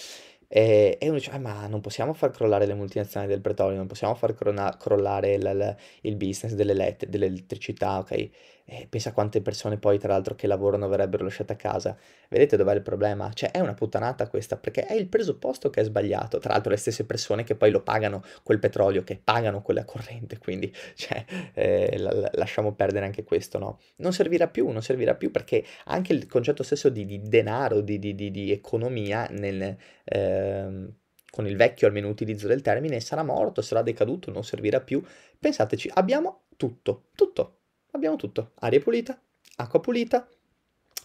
E, e uno dice, ah, ma non possiamo far crollare le multinazionali del petrolio, non possiamo far crona- crollare la, il business delle dell'elettricità, ok? E eh, pensa quante persone poi, tra l'altro, che lavorano verrebbero lasciate a casa. Vedete dov'è il problema? Cioè, è una puttanata questa, perché è il presupposto che è sbagliato. Tra l'altro, le stesse persone che poi lo pagano quel petrolio, che pagano quella corrente, quindi, cioè, eh, lasciamo perdere anche questo, no? Non servirà più, non servirà più, perché anche il concetto stesso di, di denaro, di, di, di, economia nel... Ehm, con il vecchio almeno utilizzo del termine, sarà morto, sarà decaduto, non servirà più. Pensateci, abbiamo tutto, tutto, abbiamo tutto, aria pulita, acqua pulita,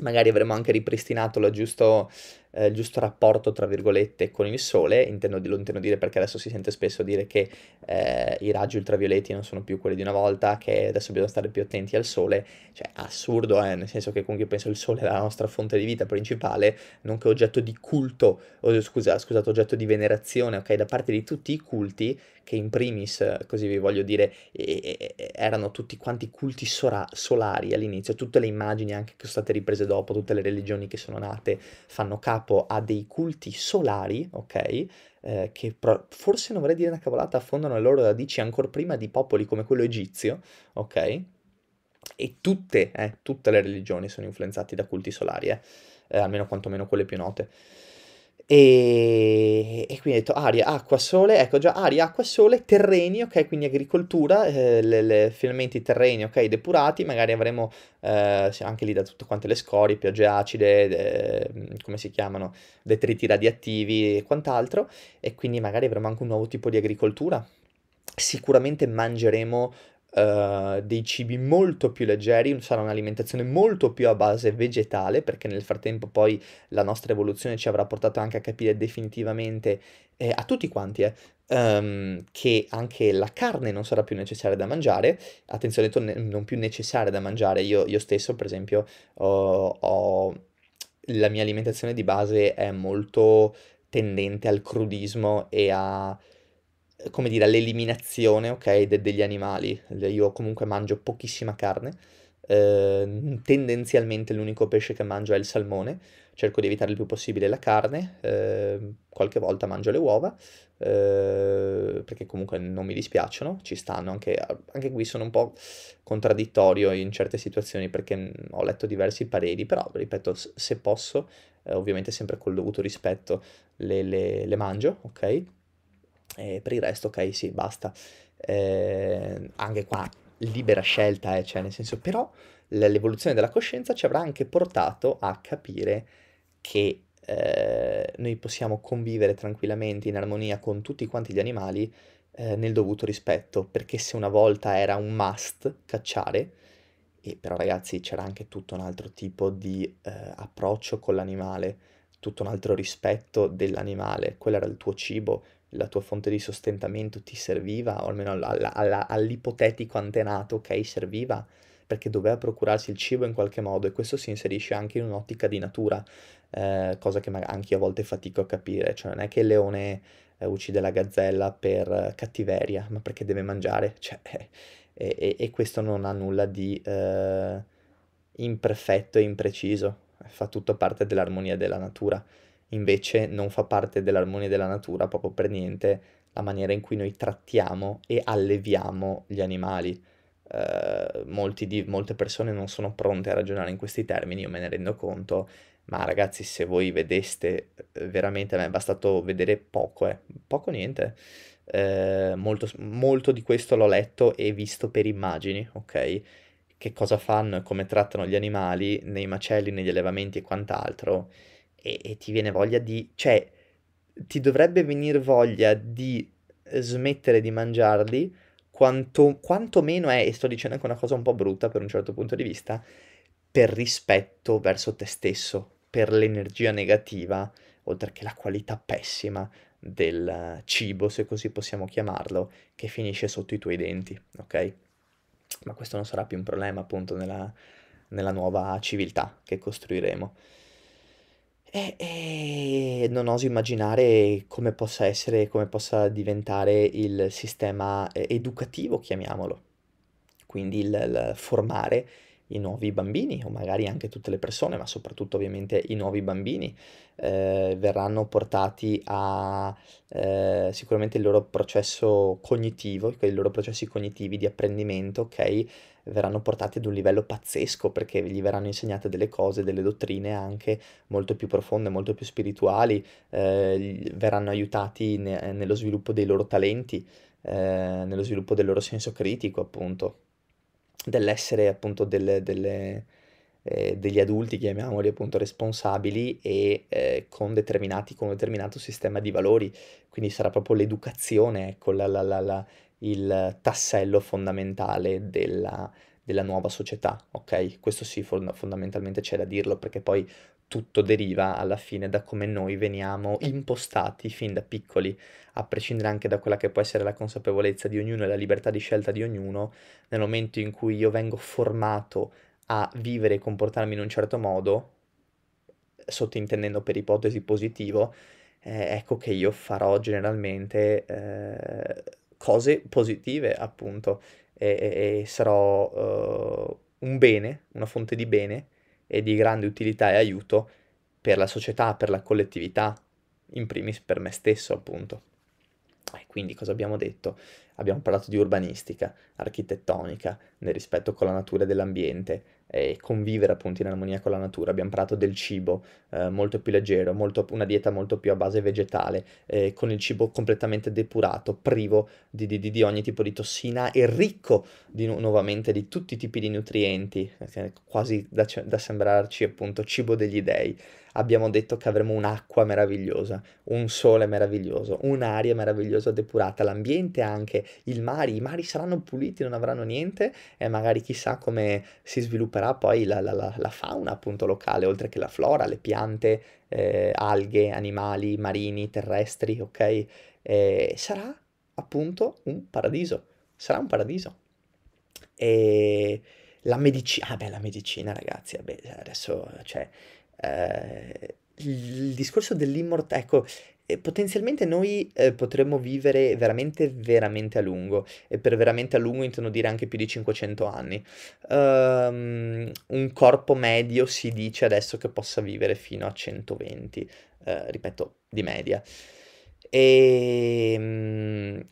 magari avremo anche ripristinato la giusta eh, giusto rapporto, tra virgolette, con il sole, intendo, lo intendo dire perché adesso si sente spesso dire che eh, i raggi ultravioletti non sono più quelli di una volta, che adesso bisogna stare più attenti al sole, cioè assurdo, eh? nel senso che comunque penso il sole è la nostra fonte di vita principale, nonché oggetto di culto, oh, scusa, scusate, oggetto di venerazione, ok, da parte di tutti i culti, che in primis, così vi voglio dire, erano tutti quanti culti sora- solari all'inizio, tutte le immagini anche che sono state riprese dopo, tutte le religioni che sono nate fanno capo capo a dei culti solari, ok? Eh, che pro- forse non vorrei dire una cavolata, affondano le loro radici ancora prima di popoli come quello egizio, ok? E tutte, eh, tutte le religioni sono influenzate da culti solari, eh? eh almeno quantomeno quelle più note. E, e, quindi ho detto aria, acqua, sole, ecco già aria, acqua, sole, terreni, ok, quindi agricoltura, eh, le, le, finalmente i terreni, ok, depurati, magari avremo eh, anche lì da tutte quante le scorie, piogge acide, de, mm, come si chiamano, detriti radioattivi e quant'altro, e quindi magari avremo anche un nuovo tipo di agricoltura. Sicuramente mangeremo uh, dei cibi molto più leggeri, sarà un'alimentazione molto più a base vegetale, perché nel frattempo poi la nostra evoluzione ci avrà portato anche a capire definitivamente eh, a tutti quanti, eh, um, che anche la carne non sarà più necessaria da mangiare, attenzione, ne- non più necessaria da mangiare, io, io stesso per esempio ho, ho la mia alimentazione di base è molto tendente al crudismo e a come dire, all'eliminazione, ok, de- degli animali. Io comunque mangio pochissima carne, eh, tendenzialmente l'unico pesce che mangio è il salmone, cerco di evitare il più possibile la carne, eh, qualche volta mangio le uova, eh, perché comunque non mi dispiacciono, ci stanno, anche, anche, qui sono un po' contraddittorio in certe situazioni perché mm, ho letto diversi pareri, però ripeto, se posso, eh, ovviamente sempre col dovuto rispetto, le, le, le mangio, ok? E per il resto, ok, sì, basta. Eh, anche qua libera scelta, eh, cioè nel senso, però l'evoluzione della coscienza ci avrà anche portato a capire che eh, noi possiamo convivere tranquillamente in armonia con tutti quanti gli animali eh, nel dovuto rispetto, perché se una volta era un must cacciare, e però ragazzi c'era anche tutto un altro tipo di eh, approccio con l'animale, tutto un altro rispetto dell'animale, quello era il tuo cibo, la tua fonte di sostentamento ti serviva, o almeno alla, alla, all'ipotetico antenato, ok, serviva perché doveva procurarsi il cibo in qualche modo e questo si inserisce anche in un'ottica di natura, eh, cosa che anche io a volte fatico a capire, cioè non è che il leone eh, uccide la gazzella per eh, cattiveria, ma perché deve mangiare, cioè, e, e, questo non ha nulla di eh, imperfetto e impreciso, fa tutto parte dell'armonia della natura invece non fa parte dell'armonia della natura proprio per niente la maniera in cui noi trattiamo e alleviamo gli animali. Uh, di, molte persone non sono pronte a ragionare in questi termini, io me ne rendo conto, ma ragazzi se voi vedeste eh, veramente, mi è bastato vedere poco, eh, poco niente, uh, molto, molto di questo l'ho letto e visto per immagini, ok? Che cosa fanno e come trattano gli animali nei macelli, negli allevamenti e quant'altro e, e ti viene voglia di... cioè, ti dovrebbe venire voglia di smettere di mangiarli quanto, quanto meno è, e sto dicendo anche una cosa un po' brutta per un certo punto di vista, per rispetto verso te stesso, per l'energia negativa, oltre che la qualità pessima del cibo, se così possiamo chiamarlo, che finisce sotto i tuoi denti, ok? Ma questo non sarà più un problema appunto nella, nella nuova civiltà che costruiremo. E, e non oso immaginare come possa essere, come possa diventare il sistema eh, educativo, chiamiamolo. Quindi il, il formare i nuovi bambini o magari anche tutte le persone, ma soprattutto ovviamente i nuovi bambini eh, verranno portati a eh, sicuramente il loro processo cognitivo, i loro processi cognitivi di apprendimento, ok? verranno portati ad un livello pazzesco perché gli verranno insegnate delle cose, delle dottrine anche molto più profonde, molto più spirituali, eh, verranno aiutati ne- nello sviluppo dei loro talenti, eh, nello sviluppo del loro senso critico appunto, dell'essere appunto delle, delle, eh, degli adulti, chiamiamoli appunto responsabili e eh, con, determinati, con un determinato sistema di valori, quindi sarà proprio l'educazione, ecco, la, la, la, la il tassello fondamentale della, della nuova società, ok? Questo sì, fond- fondamentalmente c'è da dirlo perché poi tutto deriva alla fine da come noi veniamo impostati fin da piccoli, a prescindere anche da quella che può essere la consapevolezza di ognuno e la libertà di scelta di ognuno, nel momento in cui io vengo formato a vivere e comportarmi in un certo modo, sottintendendo per ipotesi positivo, eh, ecco che io farò generalmente eh, cose positive, appunto, e, e sarò uh, un bene, una fonte di bene e di grande utilità e aiuto per la società, per la collettività, in primis per me stesso, appunto. E quindi cosa abbiamo detto? Abbiamo parlato di urbanistica, architettonica, nel rispetto con la natura e dell'ambiente, e convivere appunto in armonia con la natura. Abbiamo parlato del cibo eh, molto più leggero, molto, una dieta molto più a base vegetale, eh, con il cibo completamente depurato, privo di, di, di, ogni tipo di tossina e ricco di, nuovamente di tutti i tipi di nutrienti, eh, quasi da, da sembrarci appunto cibo degli dei abbiamo detto che avremo un'acqua meravigliosa, un sole meraviglioso, un'aria meravigliosa depurata, l'ambiente anche, il mare, i mari saranno puliti, non avranno niente e magari chissà come si svilupperà poi la, la, la, la fauna appunto locale, oltre che la flora, le piante, eh, alghe, animali marini, terrestri, ok? Eh, sarà appunto un paradiso, sarà un paradiso. E la medicina, ah beh la medicina ragazzi, beh, adesso cioè eh, il discorso dell'immortalità, ecco, eh, potenzialmente noi eh, potremmo vivere veramente, veramente a lungo, e per veramente a lungo intendo dire anche più di 500 anni. Um, un corpo medio si dice adesso che possa vivere fino a 120, eh, ripeto, di media. E, ehm,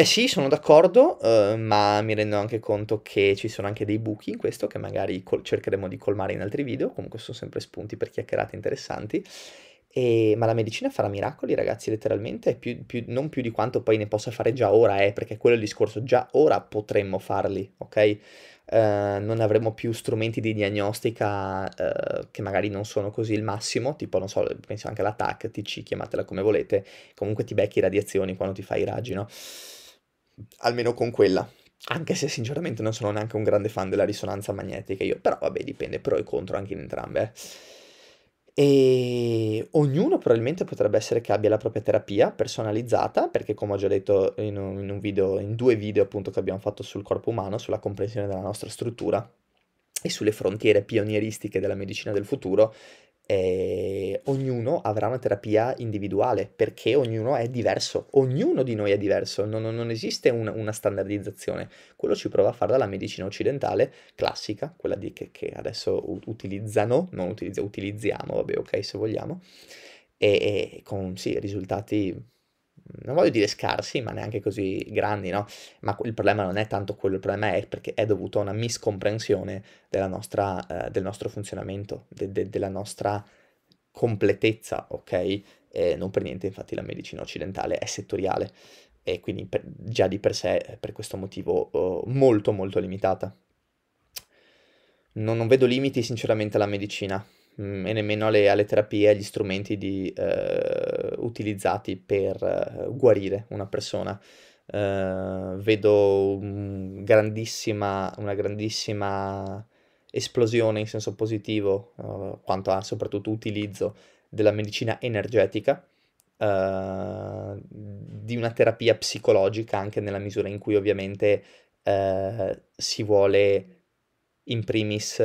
eh sì, sono d'accordo, eh, ma mi rendo anche conto che ci sono anche dei buchi in questo che magari col- cercheremo di colmare in altri video, comunque sono sempre spunti per chiacchierate interessanti. E, ma la medicina farà miracoli, ragazzi, letteralmente, più, più, non più di quanto poi ne possa fare già ora, eh, perché quello è il discorso, già ora potremmo farli, ok? Eh, non avremo più strumenti di diagnostica eh, che magari non sono così il massimo, tipo, non so, penso anche alla TAC, TC, chiamatela come volete, comunque ti becchi radiazioni quando ti fai i raggi, no? almeno con quella. Anche se sinceramente non sono neanche un grande fan della risonanza magnetica io, però vabbè dipende pro e contro anche in entrambe. Eh. E ognuno probabilmente potrebbe essere che abbia la propria terapia personalizzata, perché come ho già detto in un, video, in due video appunto che abbiamo fatto sul corpo umano, sulla comprensione della nostra struttura e sulle frontiere pionieristiche della medicina del futuro, eh, ognuno avrà una terapia individuale perché ognuno è diverso, ognuno di noi è diverso, non, non esiste un, una standardizzazione. Quello ci prova a fare la medicina occidentale classica, quella di, che, che, adesso utilizzano, non utilizz- utilizziamo, vabbè ok se vogliamo, e, e con sì, risultati non voglio dire scarsi, ma neanche così grandi, no? Ma il problema non è tanto quello, il problema è perché è dovuto a una miscomprensione nostra, eh, del nostro funzionamento, de- de- della nostra completezza, ok? E non per niente, infatti, la medicina occidentale è settoriale e quindi per, già di per sé, eh, per questo motivo, oh, molto molto limitata. Non, non vedo limiti sinceramente alla medicina, Mm, e nemmeno alle, alle, terapie, agli strumenti di, eh, utilizzati per eh, guarire una persona. Eh, vedo un grandissima, una grandissima esplosione in senso positivo, eh, quanto a soprattutto utilizzo della medicina energetica, Uh, di una terapia psicologica anche nella misura in cui ovviamente uh, si vuole in primis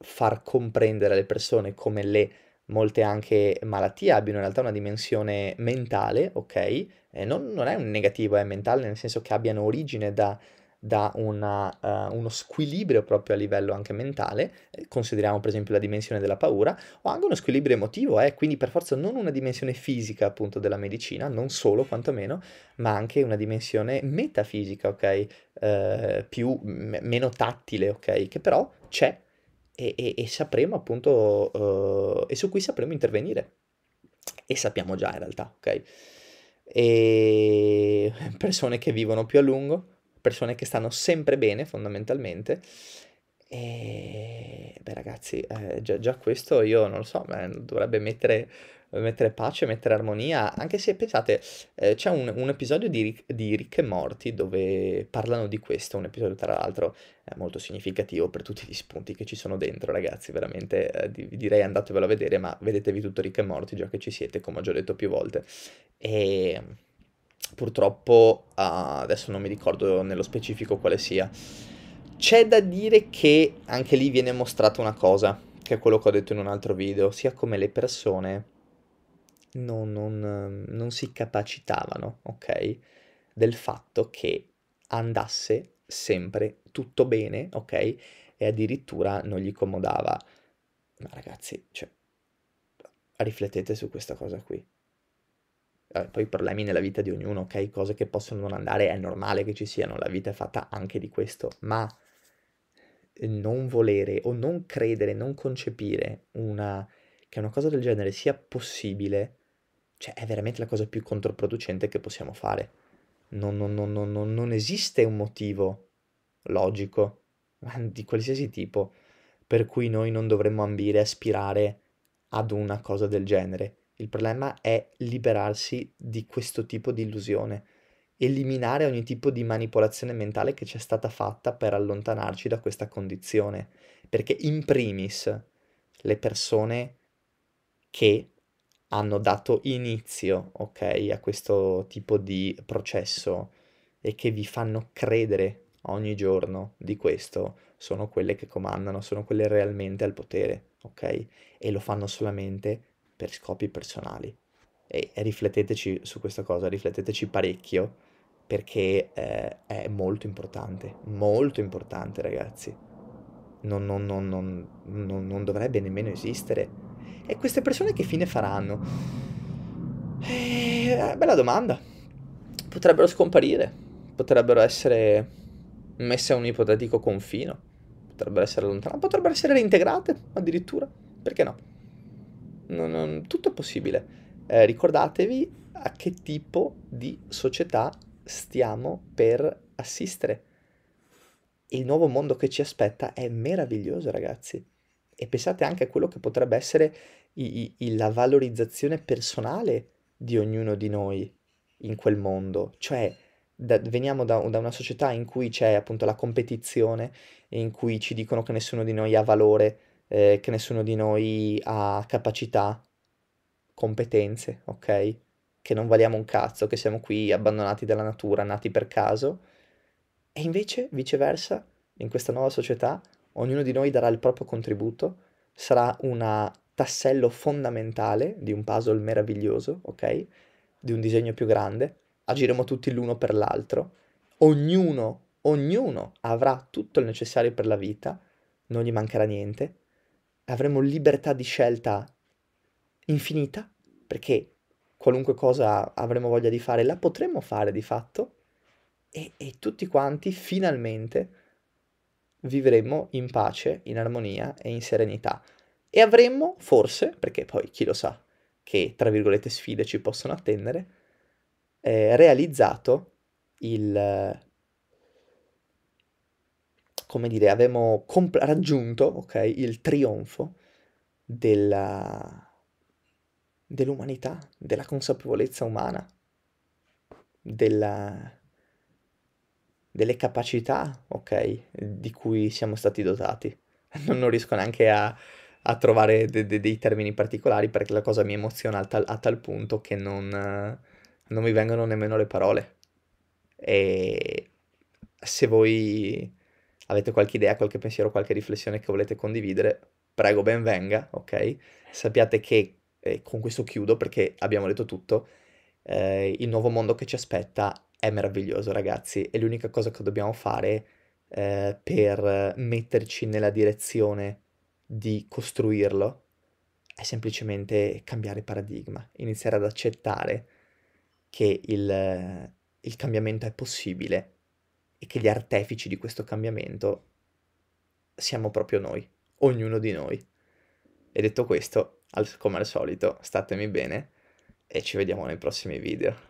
far comprendere alle persone come le molte anche malattie abbiano in realtà una dimensione mentale, ok? Non, non, è un negativo, è eh, mentale nel senso che abbiano origine da, da una, uh, uno squilibrio proprio a livello anche mentale, eh, consideriamo per esempio la dimensione della paura, o anche uno squilibrio emotivo, eh? quindi per forza non una dimensione fisica appunto della medicina, non solo quantomeno, ma anche una dimensione metafisica, ok? Uh, più, m- meno tattile, ok? Che però c'è e, e, e sapremo appunto, uh, e su cui sapremo intervenire. E sappiamo già in realtà, ok? E persone che vivono più a lungo, persone che stanno sempre bene fondamentalmente. E beh ragazzi, eh, già, già, questo io non lo so, dovrebbe mettere mettere pace, mettere armonia, anche se pensate, eh, c'è un, un, episodio di Rick, di Rick e Morti dove parlano di questo, un episodio tra l'altro eh, molto significativo per tutti gli spunti che ci sono dentro, ragazzi, veramente eh, direi andatevelo a vedere, ma vedetevi tutto Rick e Morti, già che ci siete, come ho già detto più volte. E purtroppo uh, adesso non mi ricordo nello specifico quale sia. C'è da dire che anche lì viene mostrata una cosa, che è quello che ho detto in un altro video, sia come le persone non, non, non si capacitavano, ok? Del fatto che andasse sempre tutto bene, ok? E addirittura non gli comodava. Ma ragazzi, cioè, riflettete su questa cosa qui. Vabbè, eh, poi problemi nella vita di ognuno, ok? Cose che possono non andare, è normale che ci siano, la vita è fatta anche di questo, ma non volere o non credere, non concepire una che una cosa del genere sia possibile, cioè è veramente la cosa più controproducente che possiamo fare. Non, non, non, non, non esiste un motivo logico di qualsiasi tipo per cui noi non dovremmo ambire, aspirare ad una cosa del genere. Il problema è liberarsi di questo tipo di illusione, eliminare ogni tipo di manipolazione mentale che ci è stata fatta per allontanarci da questa condizione, perché in primis le persone che hanno dato inizio, ok, a questo tipo di processo e che vi fanno credere ogni giorno di questo sono quelle che comandano, sono quelle realmente al potere, ok? E lo fanno solamente per scopi personali. E, rifletteteci su questa cosa, rifletteteci parecchio perché eh, è molto importante, molto importante ragazzi. Non, non, non, non dovrebbe nemmeno esistere e queste persone che fine faranno? Eh, bella domanda. Potrebbero scomparire, potrebbero essere messe a un ipotetico confino, potrebbero essere allontanate, potrebbero essere reintegrate addirittura, perché no? Non, non, tutto è possibile. Eh, ricordatevi a che tipo di società stiamo per assistere. Il nuovo mondo che ci aspetta è meraviglioso, ragazzi e pensate anche a quello che potrebbe essere i, i, la valorizzazione personale di ognuno di noi in quel mondo, cioè da, veniamo da, da, una società in cui c'è appunto la competizione, in cui ci dicono che nessuno di noi ha valore, eh, che nessuno di noi ha capacità, competenze, ok? Che non valiamo un cazzo, che siamo qui abbandonati dalla natura, nati per caso. E invece, viceversa, in questa nuova società ognuno di noi darà il proprio contributo, sarà un tassello fondamentale di un puzzle meraviglioso, ok? Di un disegno più grande, agiremo tutti l'uno per l'altro, ognuno, ognuno avrà tutto il necessario per la vita, non gli mancherà niente, avremo libertà di scelta infinita, perché qualunque cosa avremo voglia di fare la potremo fare di fatto, e, e tutti quanti finalmente vivremmo in pace, in armonia e in serenità. E avremmo, forse, perché poi chi lo sa che, tra virgolette, sfide ci possono attendere, eh, realizzato il... come dire, avremmo comp- raggiunto, ok, il trionfo della dell'umanità, della consapevolezza umana, della, delle capacità, ok, di cui siamo stati dotati. Non, non riesco neanche a, a trovare de, de, dei termini particolari perché la cosa mi emoziona a tal, a tal punto che non, non, mi vengono nemmeno le parole. E se voi avete qualche idea, qualche pensiero, qualche riflessione che volete condividere, prego ben venga, ok? Sappiate che, eh, con questo chiudo perché abbiamo detto tutto, eh, il nuovo mondo che ci aspetta è meraviglioso, ragazzi, e l'unica cosa che dobbiamo fare eh, per metterci nella direzione di costruirlo è semplicemente cambiare paradigma, iniziare ad accettare che il, il cambiamento è possibile e che gli artefici di questo cambiamento siamo proprio noi, ognuno di noi. E detto questo, al, come al solito, statemi bene e ci vediamo nei prossimi video.